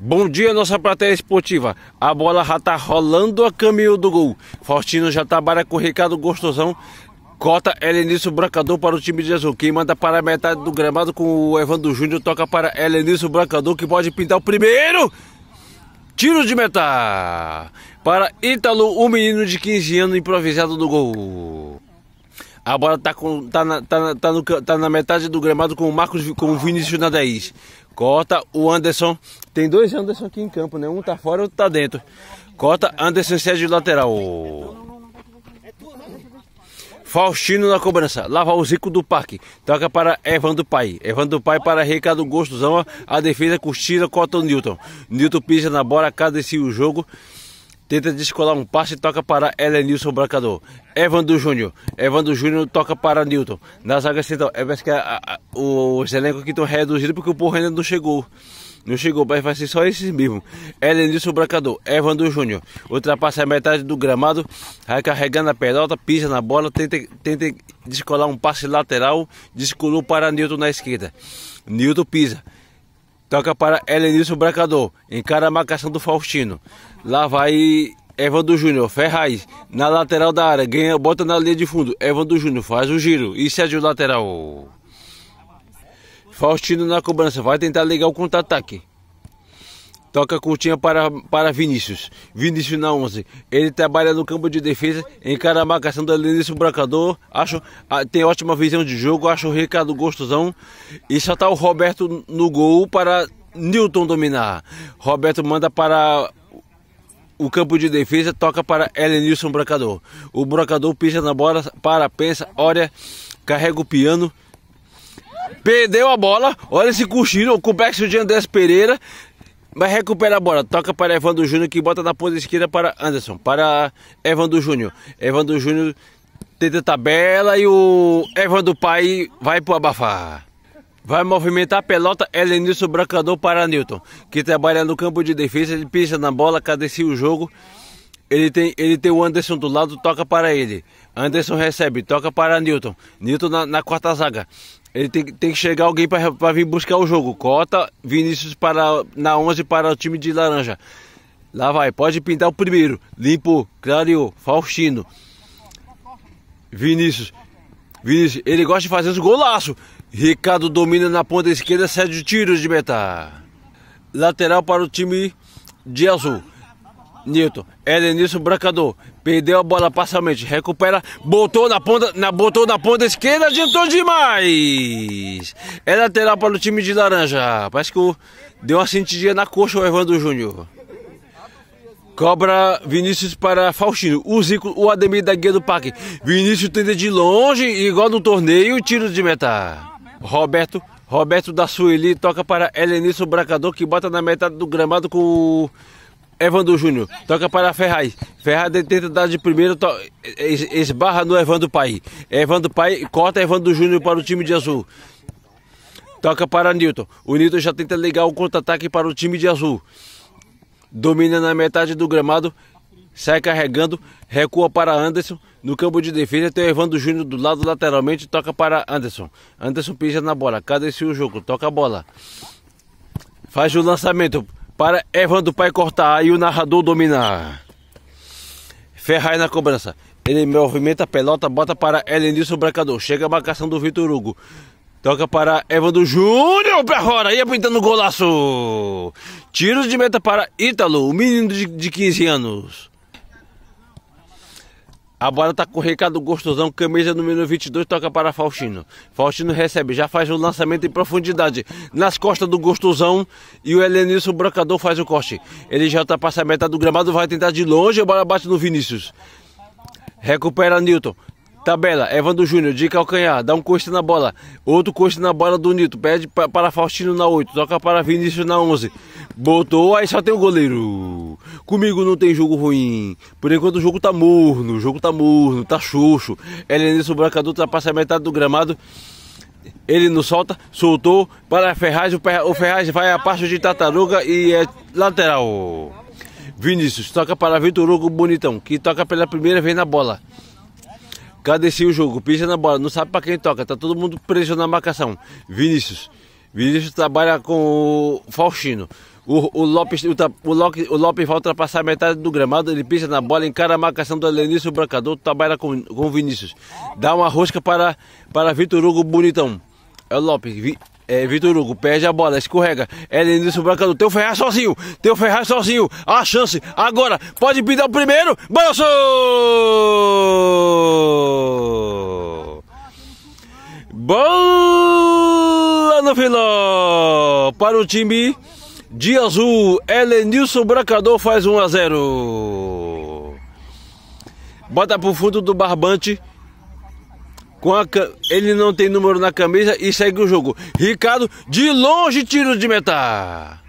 Bom dia, nossa plateia esportiva. A bola já tá rolando a caminho do gol. Faustino já trabalha tá com o Ricardo Gostosão. Cota Helenício Brancador para o time de azul. Quem manda para a metade do gramado com o Evandro Júnior. Toca para Helenício Brancador que pode pintar o primeiro. Tiro de meta. Para Ítalo, um menino de 15 anos improvisado no gol. A bola tá, tá, na, tá, na, tá, tá na metade do gramado com o Marcos com o Vinícius na 10. Corta o Anderson. Tem dois Anderson aqui em campo, né? Um tá fora, outro tá dentro. Corta Anderson Sérgio de lateral. Faustino na cobrança. Lá vai o Zico do Parque. Toca para Evan do Pai. Evan do Pai para Ricardo Gostosão. A defesa curtida, corta o Newton. Newton pisa na bola, cadencia o jogo tenta descolar um passe e toca para Elenilson Bracador. Evandro Júnior. Evandro Júnior toca para Newton. Na zaga central, é parece que a, a, os elencos que estão reduzidos porque o porra ainda não chegou. Não chegou, mas vai ser só esses mesmo. Elenilson Bracador, Evandro Júnior. Ultrapassa a metade do gramado, vai carregando a pelota, pisa na bola, tenta, tenta descolar um passe lateral, descolou para Newton na esquerda. Newton pisa. Toca para Helenilson Bracador. Encara a marcação do Faustino. Lá vai Evandro Júnior. Ferraz na lateral da área. Ganha, bota na linha de fundo. Evandro Júnior faz o giro. E cede o lateral. Faustino na cobrança. Vai tentar ligar o contra-ataque. Toca curtinha para, para Vinícius. Vinícius na 11. Ele trabalha no campo de defesa, encara a marcação da Lenício Bracador. Acho, ah, tem ótima visão de jogo, acho o Ricardo gostosão. E só está o Roberto no gol para Newton dominar. Roberto manda para o campo de defesa, toca para Elenilson Bracador. O Bracador pisa na bola, para, pensa, olha, carrega o piano. Perdeu a bola, olha esse cochilo, o complexo de Andrés Pereira Vai recuperar a bola, toca para Evandro Júnior que bota na ponta esquerda para Anderson, para Evandro Júnior. Evandro Júnior tenta tabela e o Evandro Pai vai para abafar. Vai movimentar a pelota Elenilson Brancador para Newton, que trabalha no campo de defesa, ele pisa na bola, cadencia o jogo ele tem, ele tem o Anderson do lado, toca para ele. Anderson recebe, toca para Newton. Newton na, na quarta zaga. Ele tem, tem que chegar alguém para vir buscar o jogo. Cota, Vinícius para, na 11 para o time de laranja. Lá vai, pode pintar o primeiro. Limpo, clareou, Faustino. Vinícius. Vinícius, ele gosta de fazer os golaços. Ricardo domina na ponta esquerda, cede o tiro de meta. Lateral para o time de azul. Newton, Edenilson é Brancador, perdeu a bola parcialmente, recupera, botou na ponta, na, botou na ponta esquerda, adiantou demais! É lateral para o time de laranja, parece que deu uma sentidinha na coxa o Evandro Júnior. Cobra Vinícius para Faustino. O Zico, o Ademir da guia do Parque. Vinícius tende de longe, igual no torneio, tiro de meta. Roberto, Roberto da Sueli toca para Helenilson Bracador, que bota na metade do gramado com o Evandro Júnior, toca para Ferraz. Ferraz tenta dar de primeiro, to... esbarra no Evandro Pai. Evandro Pai corta Evandro Júnior para o time de azul. Toca para Nilton. O Nilton já tenta ligar o contra-ataque para o time de azul. Domina na metade do gramado, sai carregando, recua para Anderson. No campo de defesa tem o Evandro Júnior do lado lateralmente, toca para Anderson. Anderson pisa na bola, se o jogo, toca a bola. Faz o lançamento para Evan do Pai cortar e o narrador dominar. Ferraz na cobrança. Ele movimenta a pelota, bota para Elenilson Bracador. Chega a marcação do Vitor Hugo. Toca para Evan do Júnior, Aí ia pintando golaço. Tiros de meta para Ítalo, o menino de, de 15 anos. A bola tá com o recado gostosão, camisa número 22, toca para Faustino. Faustino recebe, já faz o lançamento em profundidade nas costas do gostosão e o Helenilson Brocador faz o corte. Ele já ultrapassa tá a metade do gramado, vai tentar de longe, a bola bate no Vinícius. Recupera Newton. Tabela, Evandro Júnior, de calcanhar, dá um coste na bola. Outro coste na bola do Nito, pede para Faustino na 8, toca para Vinícius na 11. Botou, aí só tem o goleiro. Comigo não tem jogo ruim. Por enquanto o jogo tá morno, o jogo tá morno, tá xoxo. Helenilson Brancador ultrapassa a metade do gramado. Ele não solta, soltou para Ferraz. O Ferraz vai a parte de tartaruga e é lateral. Vinícius toca para Vitor Hugo Bonitão, que toca pela primeira vez na bola. Cadecia o jogo, pisa na bola, não sabe para quem toca, tá todo mundo preso na marcação. Vinícius. Vinícius trabalha com o Faustino. O, o, Lopes, o, o, Lopes, o Lopes vai ultrapassar metade do gramado, ele pisa na bola, encara a marcação do Lenício, brancador, trabalha com, com o Vinícius. Dá uma rosca para, para Vitor Hugo Bonitão. É o Lopes. É, Vitor Hugo, perde a bola, escorrega. É Lenilson Bracador, teu Ferraz sozinho, teu Ferraz sozinho. A chance, agora, pode pintar o primeiro. Balançou! Bola no final para o time de azul. Elenilson Brancador faz 1 a 0. Bota pro fundo do barbante com a, ele não tem número na camisa e segue o jogo. Ricardo, de longe, tiro de meta!